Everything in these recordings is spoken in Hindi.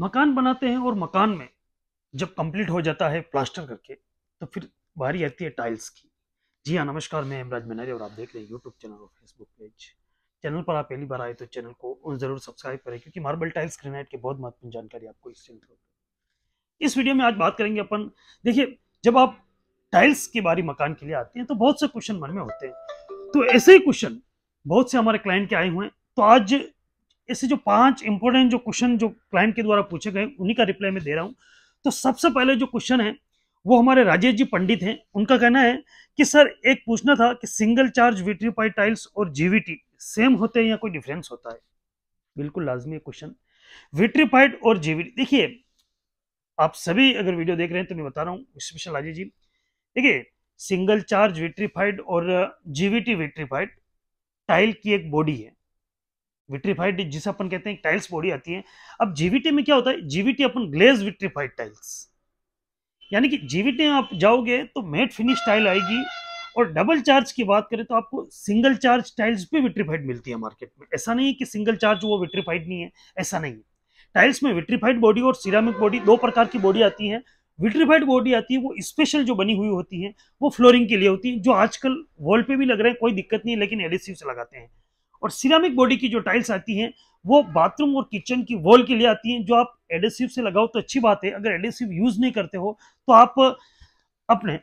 मकान बनाते हैं और मकान में जब कंप्लीट हो जाता है प्लास्टर करके तो फिर बारी आती है टाइल्स की जी हाँ नमस्कार मैं हेमराज मेनारी और आप देख रहे हैं यूट्यूब चैनल और फेसबुक पेज चैनल पर आप पहली बार आए तो चैनल को जरूर सब्सक्राइब करें क्योंकि मार्बल टाइल्स ग्रेनाइट की बहुत महत्वपूर्ण जानकारी आपको इस चैनल इस वीडियो में आज बात करेंगे अपन देखिए जब आप टाइल्स के बारे मकान के लिए आते हैं तो बहुत से क्वेश्चन मन में होते हैं तो ऐसे ही क्वेश्चन बहुत से हमारे क्लाइंट के आए हुए हैं तो आज ऐसे जो पांच इंपॉर्टेंट जो क्वेश्चन जो क्लाइंट के द्वारा पूछे गए उन्हीं का रिप्लाई मैं दे रहा हूँ तो सबसे पहले जो क्वेश्चन है वो हमारे राजेश जी पंडित हैं उनका कहना है कि सर एक पूछना था कि सिंगल चार्ज विट्रीपाई टाइल्स और जीवीटी सेम होते हैं या कोई डिफरेंस होता है बिल्कुल लाजमी क्वेश्चन विट्रीपाइड और जीवीटी देखिए आप सभी अगर वीडियो देख रहे हैं तो मैं बता रहा हूँ स्पेशल राजेश जी देखिए सिंगल चार्ज विट्रीफाइड और जीवीटी विट्रीफाइड टाइल की एक बॉडी है विट्रीफाइड जिसे अपन कहते हैं टाइल्स बॉडी आती है अब जीवीटी में क्या होता है जीवीटी अपन ग्लेज विट्रीफाइड टाइल्स यानी कि जीवीटी में आप जाओगे तो मेट फिनिश टाइल आएगी और डबल चार्ज की बात करें तो आपको सिंगल चार्ज टाइल्स भी विट्रीफाइड मिलती है मार्केट में ऐसा नहीं है कि सिंगल चार्ज वो विट्रीफाइड नहीं है ऐसा नहीं है टाइल्स में विट्रीफाइड बॉडी और सिरामिक बॉडी दो प्रकार की बॉडी आती है विट्रीफाइड बॉडी आती है वो स्पेशल जो बनी हुई होती है वो फ्लोरिंग के लिए होती है जो आजकल वॉल पे भी लग रहे हैं कोई दिक्कत नहीं है लेकिन एडिसिव से लगाते हैं और सिरामिक बॉडी की जो टाइल्स आती हैं वो बाथरूम और किचन की वॉल के लिए आती हैं जो आप एडेसिव से लगाओ तो अच्छी बात है अगर एडेसिव यूज़ नहीं करते हो तो आप अपने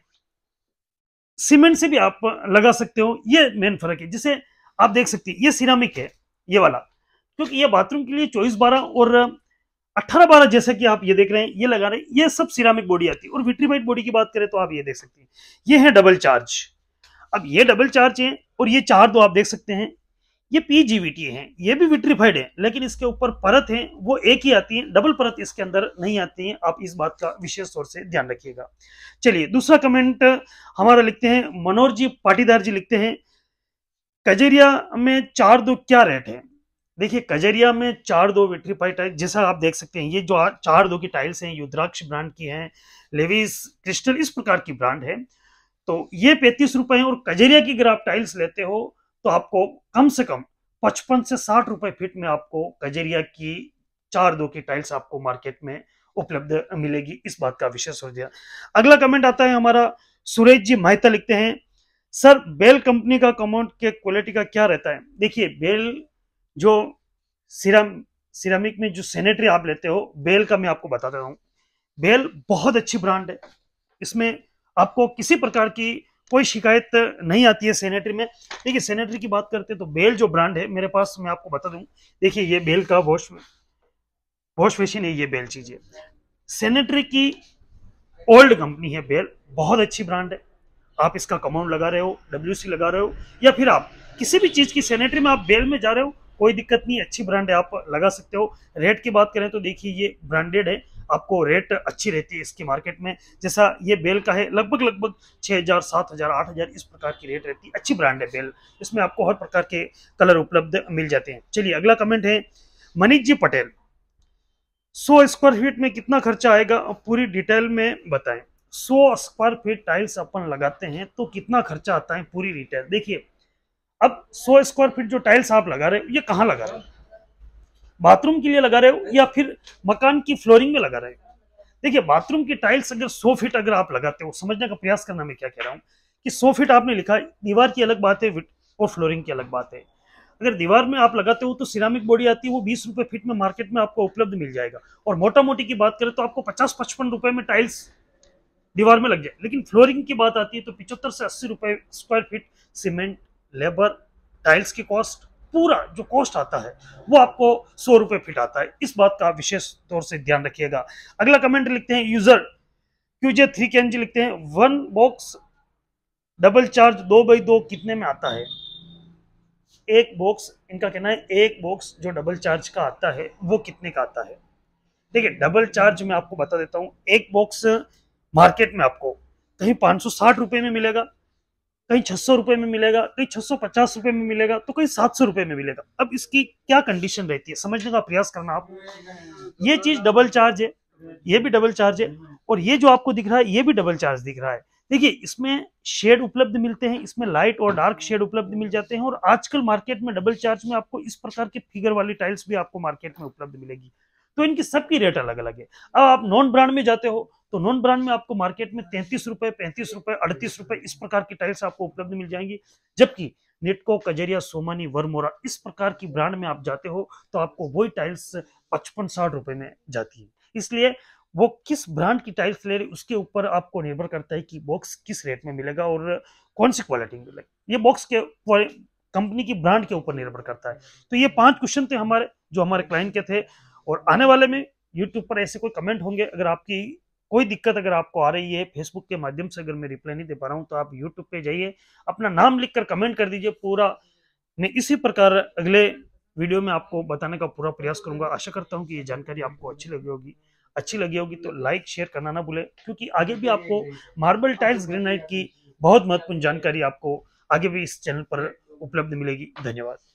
सीमेंट से भी आप लगा सकते हो ये मेन फर्क है जिसे आप देख सकते हैं ये सिरामिक है ये वाला क्योंकि ये बाथरूम के लिए चौबीस बारह और अट्ठारह बारह जैसा कि आप ये देख रहे हैं ये लगा रहे हैं ये सब सिरामिक बॉडी आती है और विट्रीफाइड बॉडी की बात करें तो आप ये देख सकते हैं ये है डबल चार्ज अब ये डबल चार्ज है और ये चार तो आप देख सकते हैं ये पीजीवीटी हैं ये भी विट्रीफाइड है लेकिन इसके ऊपर परत है वो एक ही आती है डबल परत इसके अंदर नहीं आती है आप इस बात का विशेष तौर से ध्यान रखिएगा चलिए दूसरा कमेंट हमारा लिखते हैं मनोहर जी पाटीदार जी लिखते हैं कजेरिया में चार दो क्या रेट है देखिए कजेरिया में चार दो विट्रीफाइड टाइल जैसा आप देख सकते हैं ये जो चार दो की टाइल्स हैं युद्राक्ष ब्रांड की हैं लेविस क्रिस्टल इस प्रकार की ब्रांड है तो ये पैंतीस रुपए हैं और कजेरिया की अगर आप टाइल्स लेते हो तो आपको कम से कम पचपन से साठ रुपए फीट में आपको गजेरिया की चार दो की टाइल्स आपको मार्केट में उपलब्ध मिलेगी इस बात का विशेष हो दिया अगला कमेंट आता है हमारा सुरेश जी माहिता लिखते हैं सर बेल कंपनी का कमाउंट के क्वालिटी का क्या रहता है देखिए बेल जो सिरम सिरामिक में जो सेनेटरी आप लेते हो बेल का मैं आपको बताता हूँ बेल बहुत अच्छी ब्रांड है इसमें आपको किसी प्रकार की कोई शिकायत नहीं आती है सेनेटरी में देखिए सेनेटरी की बात करते हैं तो बेल जो ब्रांड है मेरे पास मैं आपको बता दूं देखिए ये बेल का वॉश वॉश मशीन है ये बेल चीजें सेनेटरी की ओल्ड कंपनी है बेल बहुत अच्छी ब्रांड है आप इसका कमाउंट लगा रहे हो डब्ल्यू लगा रहे हो या फिर आप किसी भी चीज़ की सेनेटरी में आप बेल में जा रहे हो कोई दिक्कत नहीं अच्छी ब्रांड है आप लगा सकते हो रेट की बात करें तो देखिए ये ब्रांडेड है आपको रेट अच्छी रहती है इसकी मार्केट में जैसा ये बेल का है लगभग लगभग छः हज़ार सात हज़ार आठ हज़ार इस प्रकार की रेट रहती है अच्छी ब्रांड है बेल इसमें आपको हर प्रकार के कलर उपलब्ध मिल जाते हैं चलिए अगला कमेंट है मनीष जी पटेल सौ स्क्वायर फीट में कितना खर्चा आएगा पूरी डिटेल में बताएं सौ स्क्वायर फीट टाइल्स अपन लगाते हैं तो कितना खर्चा आता है पूरी डिटेल देखिए अब सो स्क्वायर फीट जो टाइल्स आप लगा रहे हो ये कहाँ लगा रहे हैं बाथरूम के लिए लगा रहे हो हाँ। या फिर मकान की फ्लोरिंग में लगा रहे हो देखिए बाथरूम की टाइल्स अगर सो फीट अगर आप लगाते हो समझने का प्रयास करना मैं क्या कह रहा हूँ कि सो फीट आपने लिखा दीवार की अलग बात है और फ्लोरिंग की अलग बात है अगर दीवार में आप लगाते हो तो सिरामिक बॉडी आती है वो बीस रुपये फीट में मार्केट में आपको उपलब्ध मिल जाएगा और मोटा मोटी की बात करें तो आपको पचास पचपन रुपये में टाइल्स दीवार में लग जाए लेकिन फ्लोरिंग की बात आती है तो पिचहत्तर से अस्सी रुपये square feet cement labour tiles की कॉस्ट पूरा जो कॉस्ट आता है वो आपको सौ रुपये फिट आता है इस बात का विशेष तौर से ध्यान रखिएगा अगला कमेंट लिखते हैं user QJ three K NG लिखते हैं वन बॉक्स डबल चार्ज दो बाई दो कितने में आता है एक बॉक्स इनका कहना है एक बॉक्स जो डबल चार्ज का आता है वो कितने का आता है देखिए डबल चार्ज मैं आपको बता देता हूँ एक बॉक्स मार्केट में आपको कहीं पाँच सौ साठ रुपए में मिलेगा कहीं छह सौ रुपए में मिलेगा कहीं छह सौ पचास रुपए में मिलेगा तो कहीं सात सौ रुपये में मिलेगा अब इसकी क्या कंडीशन रहती है समझने का प्रयास करना आप ये चीज़ डबल चार्ज है ये भी डबल चार्ज है और ये जो आपको दिख रहा है ये भी डबल चार्ज दिख रहा है देखिए इसमें शेड उपलब्ध मिलते हैं इसमें लाइट और डार्क शेड उपलब्ध मिल जाते हैं और आजकल मार्केट में डबल चार्ज में आपको इस प्रकार के फिगर वाली टाइल्स भी आपको मार्केट में उपलब्ध मिलेगी तो इनकी सबकी रेट अलग अलग है अब आप नॉन ब्रांड में जाते हो तो नॉन ब्रांड में आपको मार्केट में तैंतीस रुपए पैंतीस रुपए अड़तीस रुपए इस प्रकार की टाइल्स आपको उपलब्ध मिल जाएंगी जबकि नेटको कजरिया सोमानी वर्मोरा इस प्रकार की ब्रांड में आप जाते हो तो आपको वही टाइल्स पचपन साठ रुपए में जाती है इसलिए वो किस ब्रांड की टाइल्स ले रही उसके ऊपर आपको निर्भर करता है कि बॉक्स किस रेट में मिलेगा और कौन सी क्वालिटी में ये बॉक्स के कंपनी की ब्रांड के ऊपर निर्भर करता है तो ये पांच क्वेश्चन थे हमारे जो हमारे क्लाइंट के थे और आने वाले में यूट्यूब पर ऐसे कोई कमेंट होंगे अगर आपकी कोई दिक्कत अगर आपको आ रही है फेसबुक के माध्यम से अगर मैं रिप्लाई नहीं दे पा रहा हूँ तो आप यूट्यूब पे जाइए अपना नाम लिखकर कमेंट कर दीजिए पूरा मैं इसी प्रकार अगले वीडियो में आपको बताने का पूरा प्रयास करूंगा आशा करता हूँ कि ये जानकारी आपको अच्छी लगी होगी अच्छी लगी होगी तो लाइक शेयर करना ना भूले क्योंकि आगे भी आपको मार्बल टाइल्स ग्रेनाइट की बहुत महत्वपूर्ण जानकारी आपको आगे भी इस चैनल पर उपलब्ध मिलेगी धन्यवाद